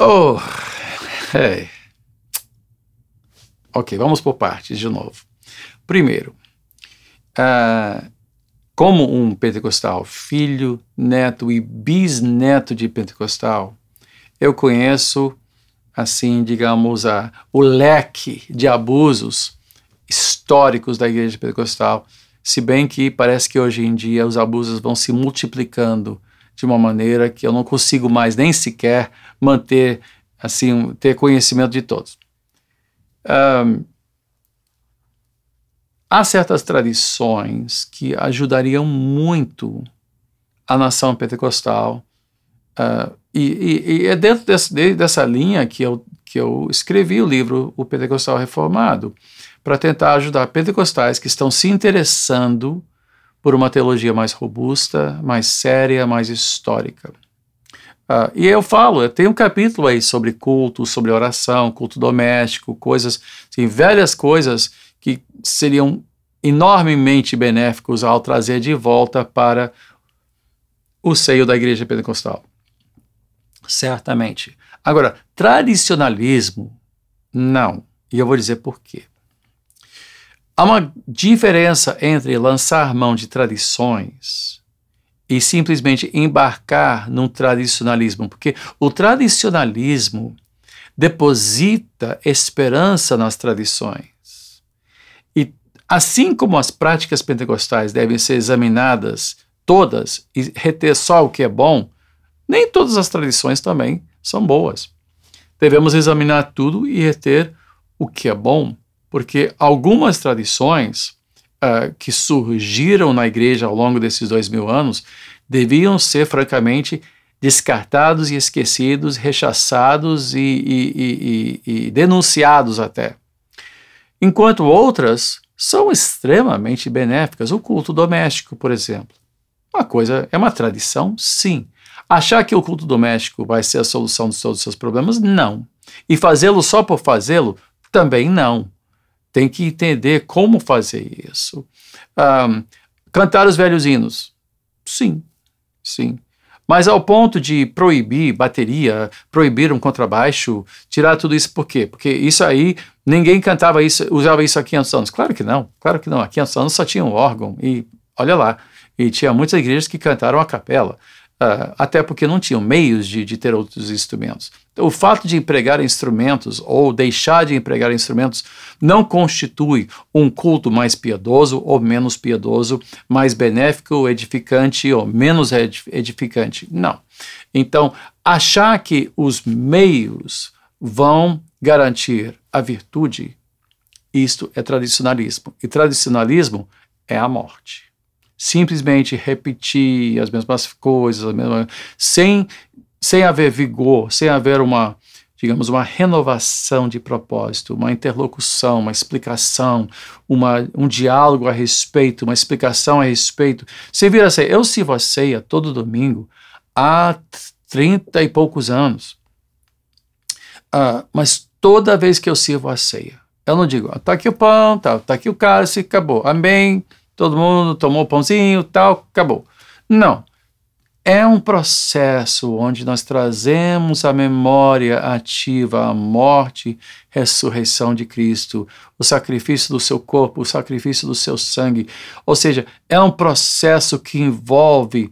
Oh, Ok, vamos por partes de novo. Primeiro, uh, como um pentecostal, filho, neto e bisneto de pentecostal, eu conheço, assim, digamos, a, o leque de abusos históricos da igreja pentecostal, se bem que parece que hoje em dia os abusos vão se multiplicando de uma maneira que eu não consigo mais nem sequer manter, assim, ter conhecimento de todos. Um, há certas tradições que ajudariam muito a nação pentecostal. Uh, e, e, e, é dentro desse, dessa linha que eu, que eu escrevi o livro O Pentecostal Reformado, para tentar ajudar pentecostais que estão se interessando por uma teologia mais robusta, mais séria, mais histórica. Ah, e eu falo, eu tenho um capítulo aí sobre culto, sobre oração, culto doméstico, coisas, assim, velhas coisas que seriam enormemente benéficos ao trazer de volta para o seio da igreja pentecostal. Certamente. Agora, tradicionalismo, não. E eu vou dizer por quê. Há uma diferença entre lançar mão de tradições e simplesmente embarcar num tradicionalismo, porque o tradicionalismo deposita esperança nas tradições. E assim como as práticas pentecostais devem ser examinadas todas e reter só o que é bom, nem todas as tradições também são boas. Devemos examinar tudo e reter o que é bom, porque algumas tradições uh, que surgiram na igreja ao longo desses dois mil anos deviam ser, francamente, descartados e esquecidos, rechaçados e, e, e, e denunciados até. Enquanto outras são extremamente benéficas. O culto doméstico, por exemplo. Uma coisa, é uma tradição, sim. Achar que o culto doméstico vai ser a solução de todos os seus problemas, não. E fazê-lo só por fazê-lo, também não tem que entender como fazer isso. Um, cantar os velhos hinos? Sim, sim. Mas ao ponto de proibir bateria, proibir um contrabaixo, tirar tudo isso por quê? Porque isso aí, ninguém cantava isso, usava isso há 500 anos. Claro que não, claro que não. Há 500 anos só tinha um órgão e olha lá. E tinha muitas igrejas que cantaram a capela, uh, até porque não tinham meios de, de ter outros instrumentos. O fato de empregar instrumentos ou deixar de empregar instrumentos não constitui um culto mais piedoso ou menos piedoso, mais benéfico, edificante ou menos edificante. Não. Então, achar que os meios vão garantir a virtude, isto é tradicionalismo. E tradicionalismo é a morte simplesmente repetir as mesmas coisas, as mesmas, sem sem haver vigor, sem haver uma, digamos, uma renovação de propósito, uma interlocução, uma explicação, uma, um diálogo a respeito, uma explicação a respeito. Você vira assim, eu sirvo a ceia todo domingo há trinta e poucos anos. Ah, mas toda vez que eu sirvo a ceia, eu não digo, ah, tá aqui o pão, tá, tá aqui o cálice, acabou. Amém, todo mundo tomou o pãozinho, tal, acabou. Não, é um processo onde nós trazemos a memória ativa a morte, ressurreição de Cristo, o sacrifício do seu corpo, o sacrifício do seu sangue. Ou seja, é um processo que envolve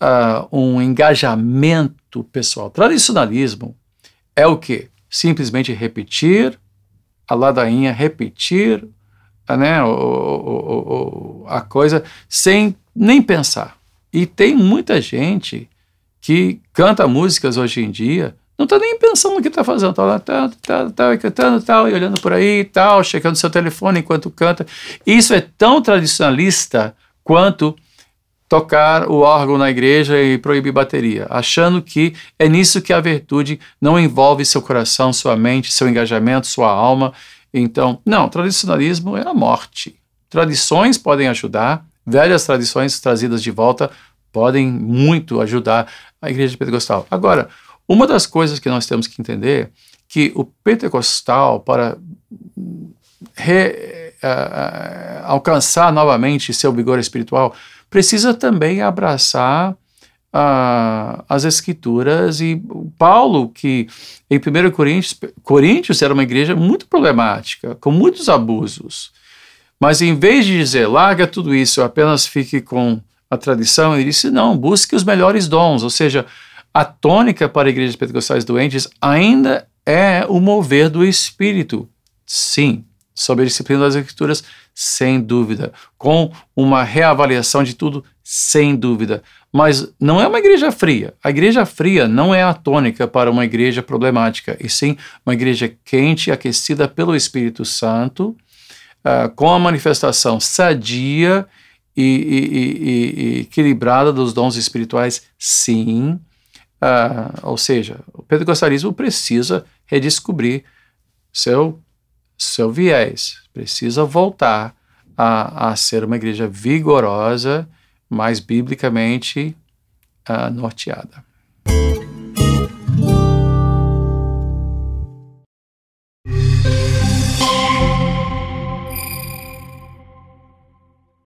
uh, um engajamento pessoal. Tradicionalismo é o quê? Simplesmente repetir a ladainha, repetir né, o, o, o, a coisa sem nem pensar e tem muita gente que canta músicas hoje em dia, não está nem pensando no que está fazendo, está lá tal, tá, tal, tá, tal, tá cantando tal, e olhando por aí tal, checando seu telefone enquanto canta. Isso é tão tradicionalista quanto tocar o órgão na igreja e proibir bateria, achando que é nisso que a virtude não envolve seu coração, sua mente, seu engajamento, sua alma. Então, não, tradicionalismo é a morte. Tradições podem ajudar, velhas tradições trazidas de volta podem muito ajudar a igreja pentecostal. Agora, uma das coisas que nós temos que entender é que o pentecostal, para re, uh, alcançar novamente seu vigor espiritual, precisa também abraçar uh, as escrituras e Paulo, que em 1 Coríntios, Coríntios era uma igreja muito problemática, com muitos abusos. Mas em vez de dizer, larga tudo isso, apenas fique com a tradição, ele disse, não, busque os melhores dons. Ou seja, a tônica para igrejas pentecostais doentes ainda é o mover do espírito. Sim, sob a disciplina das Escrituras, sem dúvida. Com uma reavaliação de tudo, sem dúvida. Mas não é uma igreja fria. A igreja fria não é a tônica para uma igreja problemática, e sim uma igreja quente, aquecida pelo Espírito Santo, uh, com a manifestação sadia e, e, e, e, equilibrada dos dons espirituais, sim. Uh, ou seja, o pentecostalismo precisa redescobrir seu, seu viés, precisa voltar a, a ser uma igreja vigorosa, mais biblicamente uh, norteada.